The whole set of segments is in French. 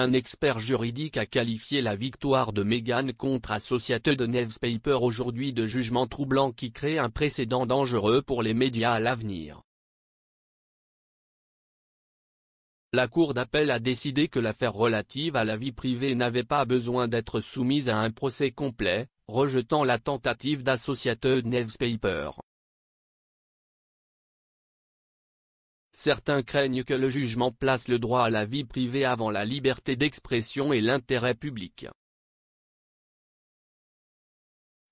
Un expert juridique a qualifié la victoire de Meghan contre Associated News Paper aujourd'hui de jugement troublant qui crée un précédent dangereux pour les médias à l'avenir. La Cour d'appel a décidé que l'affaire relative à la vie privée n'avait pas besoin d'être soumise à un procès complet, rejetant la tentative d'Associated News Paper. Certains craignent que le jugement place le droit à la vie privée avant la liberté d'expression et l'intérêt public.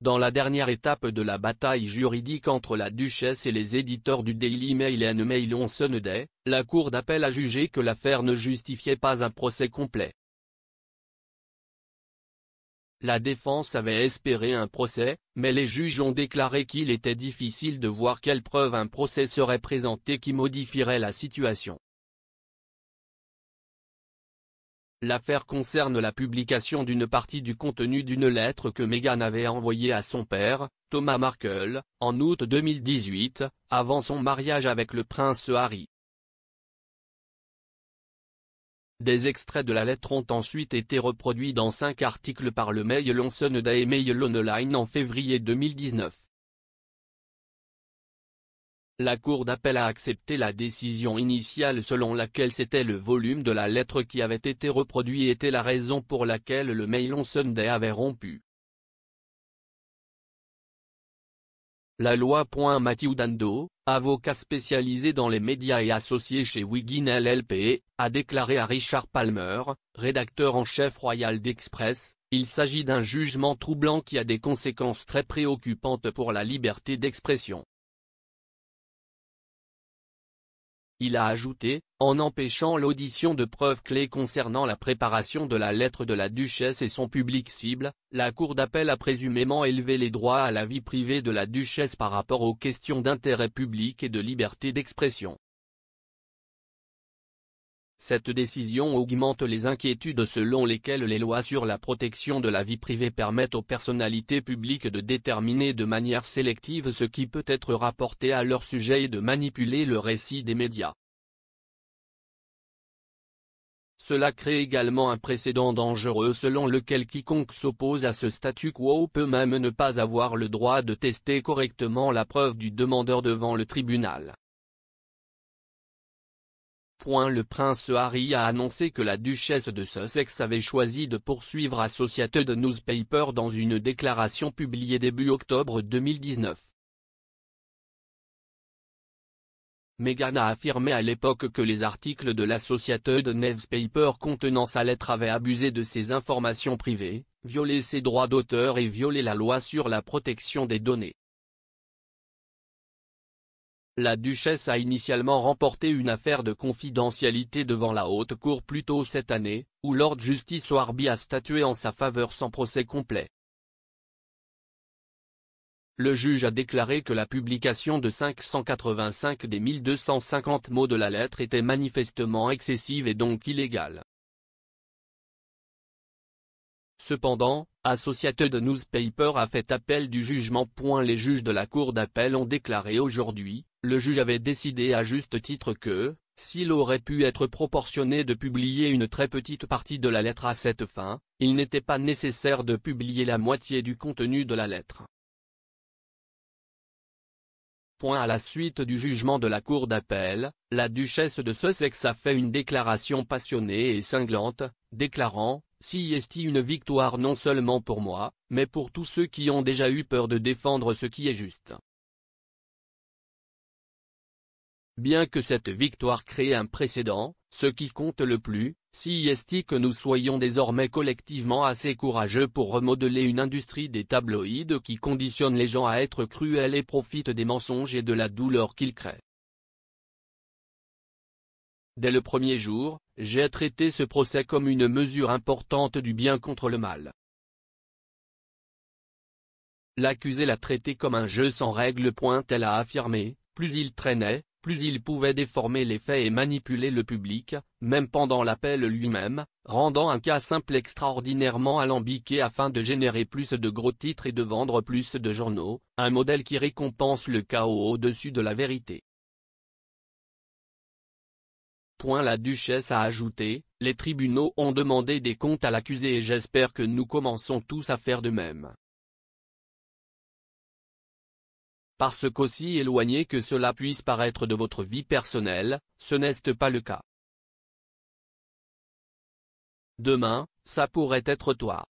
Dans la dernière étape de la bataille juridique entre la duchesse et les éditeurs du Daily Mail et Mail on Sunday, la cour d'appel a jugé que l'affaire ne justifiait pas un procès complet. La défense avait espéré un procès, mais les juges ont déclaré qu'il était difficile de voir quelle preuve un procès serait présenté qui modifierait la situation. L'affaire concerne la publication d'une partie du contenu d'une lettre que Meghan avait envoyée à son père, Thomas Markle, en août 2018, avant son mariage avec le prince Harry. Des extraits de la lettre ont ensuite été reproduits dans cinq articles par le Mail on Sunday Mail Online en février 2019. La Cour d'appel a accepté la décision initiale selon laquelle c'était le volume de la lettre qui avait été reproduit et était la raison pour laquelle le Mail on Sunday avait rompu. La loi. Dando, avocat spécialisé dans les médias et associé chez Wiggin LLP, a déclaré à Richard Palmer, rédacteur en chef royal d'Express, il s'agit d'un jugement troublant qui a des conséquences très préoccupantes pour la liberté d'expression. Il a ajouté, en empêchant l'audition de preuves clés concernant la préparation de la lettre de la duchesse et son public cible, la cour d'appel a présumément élevé les droits à la vie privée de la duchesse par rapport aux questions d'intérêt public et de liberté d'expression. Cette décision augmente les inquiétudes selon lesquelles les lois sur la protection de la vie privée permettent aux personnalités publiques de déterminer de manière sélective ce qui peut être rapporté à leur sujet et de manipuler le récit des médias. Cela crée également un précédent dangereux selon lequel quiconque s'oppose à ce statu quo peut même ne pas avoir le droit de tester correctement la preuve du demandeur devant le tribunal le prince Harry a annoncé que la duchesse de Sussex avait choisi de poursuivre Associated Newspaper dans une déclaration publiée début octobre 2019. Meghan a affirmé à l'époque que les articles de l'Associated Newspaper contenant sa lettre avaient abusé de ses informations privées, violé ses droits d'auteur et violé la loi sur la protection des données. La duchesse a initialement remporté une affaire de confidentialité devant la haute cour plus tôt cette année, où Lord Justice Warby a statué en sa faveur sans procès complet. Le juge a déclaré que la publication de 585 des 1250 mots de la lettre était manifestement excessive et donc illégale. Cependant, de Newspaper a fait appel du jugement. Les juges de la Cour d'appel ont déclaré aujourd'hui, le juge avait décidé à juste titre que, s'il aurait pu être proportionné de publier une très petite partie de la lettre à cette fin, il n'était pas nécessaire de publier la moitié du contenu de la lettre. Point à la suite du jugement de la Cour d'appel, la duchesse de Sussex a fait une déclaration passionnée et cinglante, déclarant, Si est une victoire non seulement pour moi, mais pour tous ceux qui ont déjà eu peur de défendre ce qui est juste. Bien que cette victoire crée un précédent, ce qui compte le plus, si est que nous soyons désormais collectivement assez courageux pour remodeler une industrie des tabloïdes qui conditionne les gens à être cruels et profite des mensonges et de la douleur qu'ils créent. Dès le premier jour, j'ai traité ce procès comme une mesure importante du bien contre le mal. L'accusé l'a traité comme un jeu sans règles. Elle a affirmé, plus il traînait, plus il pouvait déformer les faits et manipuler le public, même pendant l'appel lui-même, rendant un cas simple extraordinairement alambiqué afin de générer plus de gros titres et de vendre plus de journaux, un modèle qui récompense le chaos au-dessus de la vérité. Point la duchesse a ajouté, les tribunaux ont demandé des comptes à l'accusé et j'espère que nous commençons tous à faire de même. Parce qu'aussi éloigné que cela puisse paraître de votre vie personnelle, ce n'est pas le cas. Demain, ça pourrait être toi.